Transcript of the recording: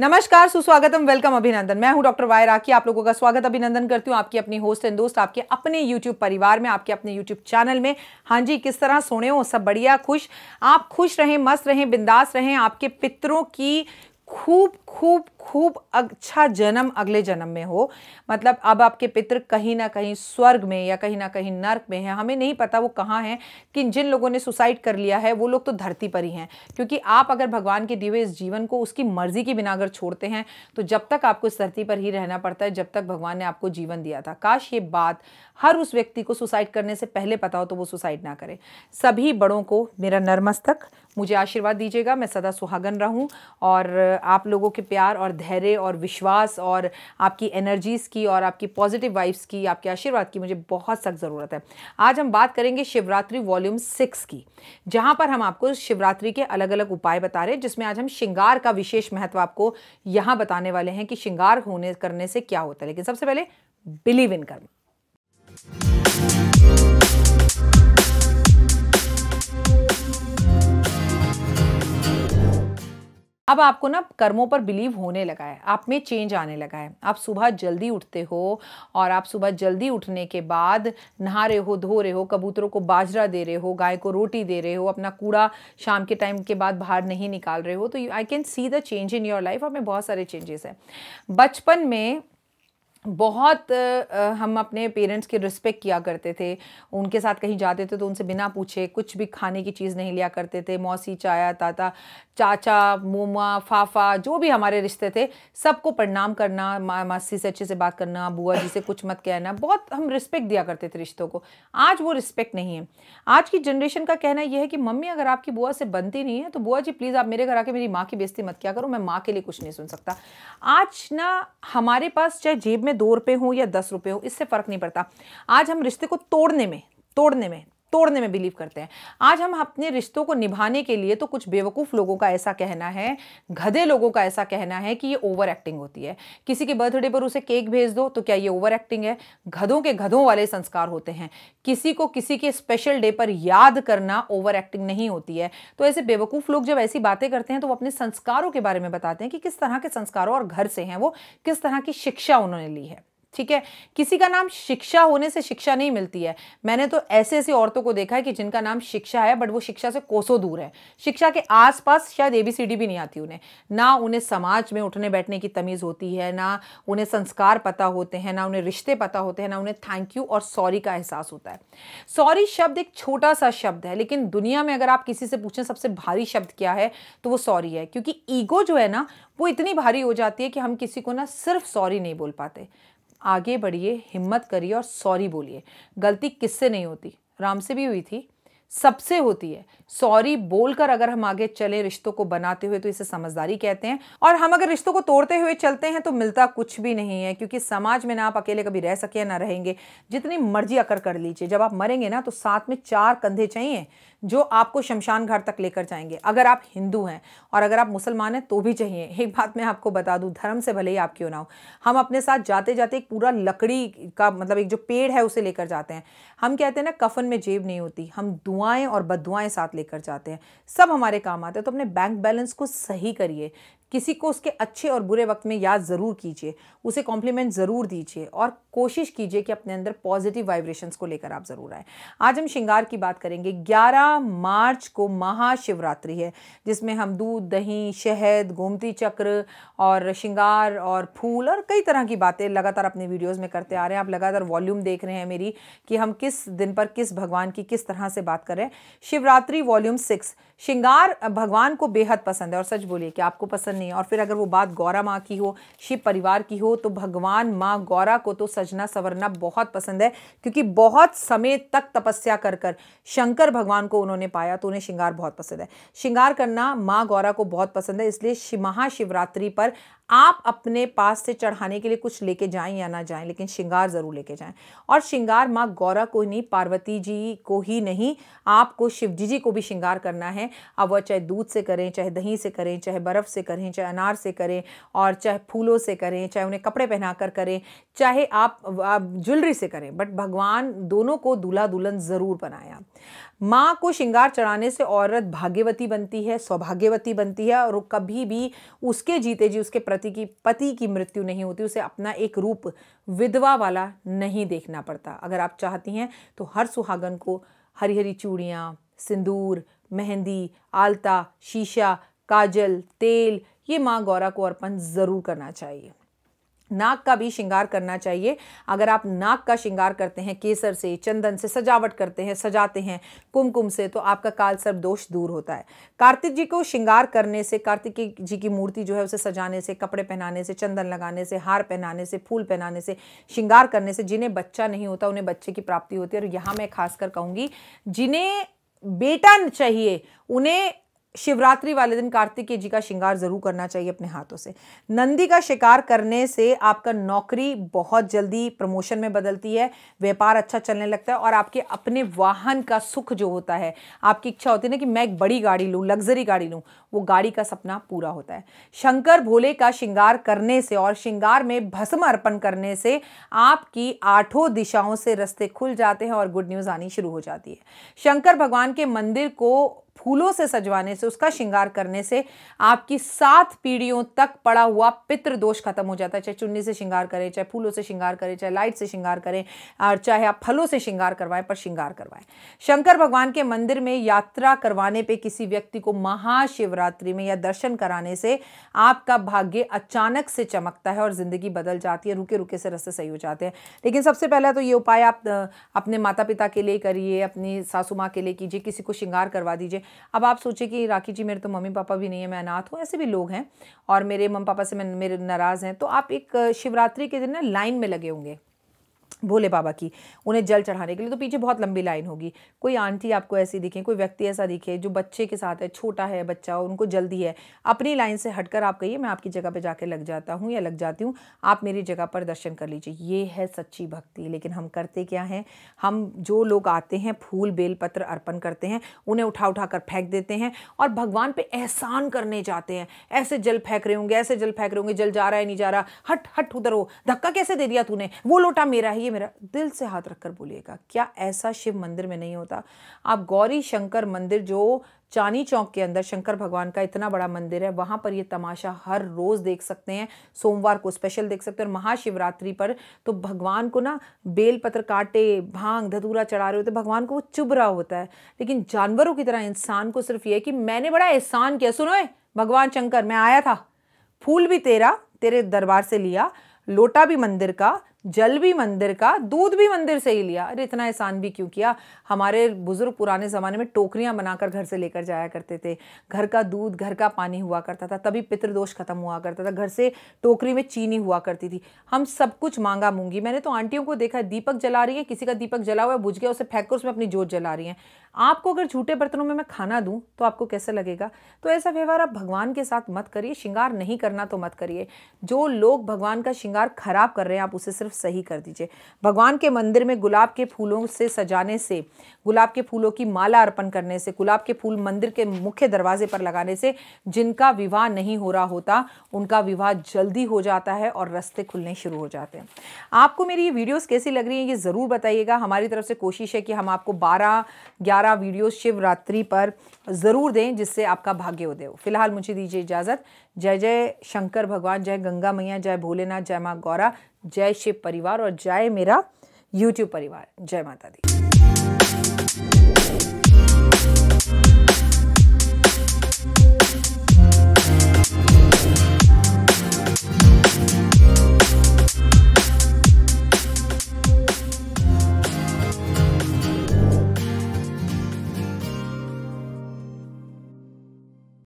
नमस्कार सुस्वागतम वेलकम अभिनंदन मैं हूं डॉक्टर वाय राखी आप लोगों का स्वागत अभिनंदन करती हूं आपकी अपनी होस्ट एंड दोस्त आपके अपने यूट्यूब परिवार में आपके अपने यूट्यूब चैनल में हाँ जी किस तरह सोने हो सब बढ़िया खुश आप खुश रहें मस्त रहें बिंदास रहें आपके पितरों की खूब खूब खूब अच्छा जन्म अगले जन्म में हो मतलब अब आपके पितर कहीं ना कहीं स्वर्ग में या कहीं ना कहीं नर्क में है हमें नहीं पता वो कहाँ हैं कि जिन लोगों ने सुसाइड कर लिया है वो लोग तो धरती पर ही हैं क्योंकि आप अगर भगवान के दिवे हुए इस जीवन को उसकी मर्जी के बिना अगर छोड़ते हैं तो जब तक आपको इस धरती पर ही रहना पड़ता है जब तक भगवान ने आपको जीवन दिया था काश ये बात हर उस व्यक्ति को सुसाइड करने से पहले पता हो तो वो सुसाइड ना करे सभी बड़ों को मेरा नरमस्तक मुझे आशीर्वाद दीजिएगा मैं सदा सुहागन रहूँ और आप लोगों के प्यार और धैर्य और विश्वास और आपकी एनर्जीज़ की और आपकी पॉजिटिव वाइब्स की आपके आशीर्वाद की मुझे बहुत सख्त ज़रूरत है आज हम बात करेंगे शिवरात्रि वॉल्यूम सिक्स की जहाँ पर हम आपको शिवरात्रि के अलग अलग उपाय बता रहे हैं जिसमें आज हम श्रृंगार का विशेष महत्व आपको यहाँ बताने वाले हैं कि श्रृंगार होने करने से क्या होता है लेकिन सबसे पहले बिलीव इन कर्म अब आपको ना कर्मों पर बिलीव होने लगा है आप में चेंज आने लगा है आप सुबह जल्दी उठते हो और आप सुबह जल्दी उठने के बाद नहा रहे हो धो रहे हो कबूतरों को बाजरा दे रहे हो गाय को रोटी दे रहे हो अपना कूड़ा शाम के टाइम के बाद बाहर नहीं निकाल रहे हो तो I can see the change in your life आप में बहुत सारे चेंजेस हैं बचपन में बहुत हम अपने पेरेंट्स की रिस्पेक्ट किया करते थे उनके साथ कहीं जाते थे तो उनसे बिना पूछे कुछ भी खाने की चीज़ नहीं लिया करते थे मौसी चाया ताता चाचा मोमा फाफा जो भी हमारे रिश्ते थे सबको प्रणाम करना मासी से अच्छे से बात करना बुआ जी से कुछ मत कहना बहुत हम रिस्पेक्ट दिया करते थे रिश्तों को आज वो रिस्पेक्ट नहीं है आज की जनरेशन का कहना यह है कि मम्मी अगर आपकी बुआ से बनती नहीं है तो बुआ जी प्लीज़ आप मेरे घर आके मेरी माँ की बेजती मत क्या करो मैं माँ के लिए कुछ नहीं सुन सकता आज ना हमारे पास चाहे जेब में दो रुपये हों या दस रुपये हो इससे फ़र्क नहीं पड़ता आज हम रिश्ते को तोड़ने में तोड़ने में तोड़ने में बिलीव करते हैं आज हम अपने रिश्तों को निभाने के लिए तो कुछ बेवकूफ़ लोगों का ऐसा कहना है गधे लोगों का ऐसा कहना है कि ये ओवर एक्टिंग होती है किसी के बर्थडे पर उसे केक भेज दो तो क्या ये ओवर एक्टिंग है गधों के गधों वाले संस्कार होते हैं किसी को किसी के स्पेशल डे पर याद करना ओवर एक्टिंग नहीं होती है तो ऐसे बेवकूफ़ लोग जब ऐसी बातें करते हैं तो वो अपने संस्कारों के बारे में बताते हैं कि किस तरह के संस्कारों और घर से हैं वो किस तरह की शिक्षा उन्होंने ली है ठीक है किसी का नाम शिक्षा होने से शिक्षा नहीं मिलती है मैंने तो ऐसे ऐसी औरतों को देखा है कि जिनका नाम शिक्षा है बट वो शिक्षा से कोसों दूर है शिक्षा के आसपास शायद एबीसीडी भी नहीं आती उन्हें ना उन्हें समाज में उठने बैठने की तमीज़ होती है ना उन्हें संस्कार पता होते हैं ना उन्हें रिश्ते पता होते हैं ना उन्हें थैंक यू और सॉरी का एहसास होता है सॉरी शब्द एक छोटा सा शब्द है लेकिन दुनिया में अगर आप किसी से पूछें सबसे भारी शब्द क्या है तो वो सॉरी है क्योंकि ईगो जो है ना वो इतनी भारी हो जाती है कि हम किसी को ना सिर्फ सॉरी नहीं बोल पाते आगे बढ़िए हिम्मत करिए और सॉरी बोलिए गलती किससे नहीं होती राम से भी हुई थी सबसे होती है सॉरी बोलकर अगर हम आगे चले रिश्तों को बनाते हुए तो इसे समझदारी कहते हैं और हम अगर रिश्तों को तोड़ते हुए चलते हैं तो मिलता कुछ भी नहीं है क्योंकि समाज में ना आप अकेले कभी रह सके ना रहेंगे जितनी मर्जी अकर कर लीजिए जब आप मरेंगे ना तो साथ में चार कंधे चाहिए जो आपको शमशान घाट तक लेकर जाएंगे अगर आप हिंदू हैं और अगर आप मुसलमान हैं तो भी चाहिए एक बात मैं आपको बता दूं धर्म से भले ही आप क्यों ना हो हम अपने साथ जाते जाते एक पूरा लकड़ी का मतलब एक जो पेड़ है उसे लेकर जाते हैं हम कहते हैं ना कफन में जेब नहीं होती हम दुआ दुआएं और बदुआएं साथ लेकर जाते हैं सब हमारे काम आते हैं तो अपने बैंक बैलेंस को सही करिए किसी को उसके अच्छे और बुरे वक्त में याद ज़रूर कीजिए उसे कॉम्प्लीमेंट ज़रूर दीजिए और कोशिश कीजिए कि अपने अंदर पॉजिटिव वाइब्रेशंस को लेकर आप ज़रूर आए आज हम श्रृंगार की बात करेंगे 11 मार्च को महाशिवरात्रि है जिसमें हम दूध दही शहद गोमती चक्र और श्रृंगार और फूल और कई तरह की बातें लगातार अपने वीडियोज़ में करते आ रहे हैं आप लगातार वॉल्यूम देख रहे हैं मेरी कि हम किस दिन पर किस भगवान की किस तरह से बात कर रहे हैं शिवरात्रि वॉल्यूम सिक्स श्रृंगार भगवान को बेहद पसंद है और सच बोलिए कि आपको पसंद नहीं है और फिर अगर वो बात गौरा माँ की हो शिव परिवार की हो तो भगवान माँ गौरा को तो सच सजना सवरना बहुत पसंद है क्योंकि बहुत समय तक तपस्या कर कर शंकर भगवान को उन्होंने पाया तो उन्हें श्रृंगार बहुत पसंद है श्रृंगार करना माँ गौरा को बहुत पसंद है इसलिए महाशिवरात्रि पर आप अपने पास से चढ़ाने के लिए कुछ लेके जाएं या ना जाएं लेकिन श्रृंगार ज़रूर लेके जाएं और श्रृंगार माँ गौरा को ही नहीं पार्वती जी को ही नहीं आपको शिव जी जी को भी श्रृंगार करना है अब वह चाहे दूध से करें चाहे दही से करें चाहे बर्फ़ से करें चाहे अनार से करें और चाहे फूलों से करें चाहे उन्हें कपड़े पहनाकर करें चाहे आप आप आप ज्वेलरी से करें बट भगवान दोनों को दूल्हा दुल्हन ज़रूर बनाया माँ को श्रृंगार चढ़ाने से औरत भाग्यवती बनती है सौभाग्यवती बनती है और कभी भी उसके जीते जी उसके प्रति की पति की मृत्यु नहीं होती उसे अपना एक रूप विधवा वाला नहीं देखना पड़ता अगर आप चाहती हैं तो हर सुहागन को हरी हरी चूड़ियाँ सिंदूर मेहंदी आलता शीशा काजल तेल ये माँ गौरा को अर्पण ज़रूर करना चाहिए नाक का भी श्रृंगार करना चाहिए अगर आप नाक का श्रृंगार करते हैं केसर से चंदन से सजावट करते हैं सजाते हैं कुमकुम से तो आपका काल सर्प दोष दूर होता है कार्तिक जी को श्रृंगार करने से कार्तिक जी की मूर्ति जो है उसे सजाने से कपड़े पहनाने से चंदन लगाने से हार पहनाने से फूल पहनाने से श्रृंगार करने से जिन्हें बच्चा नहीं होता उन्हें बच्चे की प्राप्ति होती है और यहाँ मैं खासकर कहूँगी जिन्हें बेटा चाहिए उन्हें शिवरात्रि वाले दिन कार्तिकेय जी का श्रृंगार जरूर करना चाहिए अपने हाथों से नंदी का शिकार करने से आपका नौकरी बहुत जल्दी प्रमोशन में बदलती है व्यापार अच्छा चलने लगता है और आपके अपने वाहन का सुख जो होता है आपकी इच्छा होती है ना कि मैं एक बड़ी गाड़ी लूँ लग्जरी गाड़ी लूँ वो गाड़ी का सपना पूरा होता है शंकर भोले का श्रृंगार करने से और श्रृंगार में भस्म अर्पण करने से आपकी आठों दिशाओं से रस्ते खुल जाते हैं और गुड न्यूज़ आनी शुरू हो जाती है शंकर भगवान के मंदिर को फूलों से सजवाने से उसका श्रृंगार करने से आपकी सात पीढ़ियों तक पड़ा हुआ पितृ दोष खत्म हो जाता है चाहे चुन्नी से श्रृंगार करें चाहे फूलों से श्रृंगार करें चाहे लाइट से श्रृंगार करें और चाहे आप फलों से श्रृंगार करवाएं पर श्रृंगार करवाएं शंकर भगवान के मंदिर में यात्रा करवाने पर किसी व्यक्ति को महाशिवरात्रि में या दर्शन कराने से आपका भाग्य अचानक से चमकता है और ज़िंदगी बदल जाती है रुके रुके से रस्ते सही हो जाते हैं लेकिन सबसे पहला तो ये उपाय आप अपने माता पिता के लिए करिए अपनी सासू माँ के लिए कीजिए किसी को श्रृंगार करवा दीजिए अब आप सोचें कि राखी जी मेरे तो मम्मी पापा भी नहीं है मैं अनाथ हूँ ऐसे भी लोग हैं और मेरे मम्मी पापा से मैं मेरे नाराज़ हैं तो आप एक शिवरात्रि के दिन ना लाइन में लगे होंगे भोले बाबा की उन्हें जल चढ़ाने के लिए तो पीछे बहुत लंबी लाइन होगी कोई आंटी आपको ऐसी दिखे कोई व्यक्ति ऐसा दिखे जो बच्चे के साथ है छोटा है बच्चा और उनको जल्दी है अपनी लाइन से हटकर आप कहिए मैं आपकी जगह पर जाके लग जाता हूँ या लग जाती हूँ आप मेरी जगह पर दर्शन कर लीजिए ये है सच्ची भक्ति लेकिन हम करते क्या हैं हम जो लोग आते हैं फूल बेलपत्र अर्पण करते हैं उन्हें उठा उठा कर फेंक देते हैं और भगवान पर एहसान करने जाते हैं ऐसे जल फेंक रहे होंगे ऐसे जल फेंक रहे होंगे जल जा रहा है नहीं जा रहा हट हट उधर हो धक्का कैसे दे दिया तूने वो लोटा मेरा ही ये मेरा दिल से हाथ रखकर बोलिएगा क्या ऐसा शिव मंदिर में नहीं होता आप गौरी शंकर मंदिर जो चांदी चौक के अंदर शंकर भगवान का इतना बड़ा मंदिर है वहाँ पर ये तमाशा हर रोज़ देख सकते हैं सोमवार को स्पेशल देख सकते हैं और महाशिवरात्रि पर तो भगवान को ना बेलपत्र काटे भांग धतूरा चढ़ा रहे होते भगवान को वो चुभ रहा होता है लेकिन जानवरों की तरह इंसान को सिर्फ ये कि मैंने बड़ा एहसान किया सुनो भगवान शंकर मैं आया था फूल भी तेरा तेरे दरबार से लिया लोटा भी मंदिर का जल भी मंदिर का दूध भी मंदिर से ही लिया अरे इतना एहसान भी क्यों किया हमारे बुज़ुर्ग पुराने ज़माने में टोकरियाँ बनाकर घर से लेकर जाया करते थे घर का दूध घर का पानी हुआ करता था तभी पितृदोष ख़त्म हुआ करता था घर से टोकरी में चीनी हुआ करती थी हम सब कुछ मांगा मूंगी मैंने तो आंटियों को देखा दीपक जला रही है किसी का दीपक जला हुआ बुझ गया उसे फेंक कर उसमें अपनी जोत जला रही है आपको अगर झूठे बर्तनों में मैं खाना दूँ तो आपको कैसा लगेगा तो ऐसा व्यवहार आप भगवान के साथ मत करिए श्रृंगार नहीं करना तो मत करिए जो लोग भगवान का श्रृंगार खराब कर रहे हैं आप उसे सिर्फ सही कर दीजिए भगवान के मंदिर में गुलाब के फूलों से सजाने से गुलाब के फूलों की माला अर्पण करने से गुलाब के फूल मंदिर के मुख्य दरवाजे पर लगाने से जिनका विवाह नहीं हो रहा होता उनका विवाह जल्दी हो जाता है और रस्ते खुलने शुरू हो जाते हैं आपको मेरी ये वीडियोज़ कैसी लग रही हैं ये ज़रूर बताइएगा हमारी तरफ से कोशिश है कि हम आपको बारह ग्यारह वीडियोज़ शिवरात्रि पर ज़रूर दें जिससे आपका उदय हो फिलहाल मुझे दीजिए इजाज़त जय जय शंकर भगवान जय गंगा मैया जय भोलेनाथ जय माँ गौरा जय शिव परिवार और जय मेरा यूट्यूब परिवार जय माता दी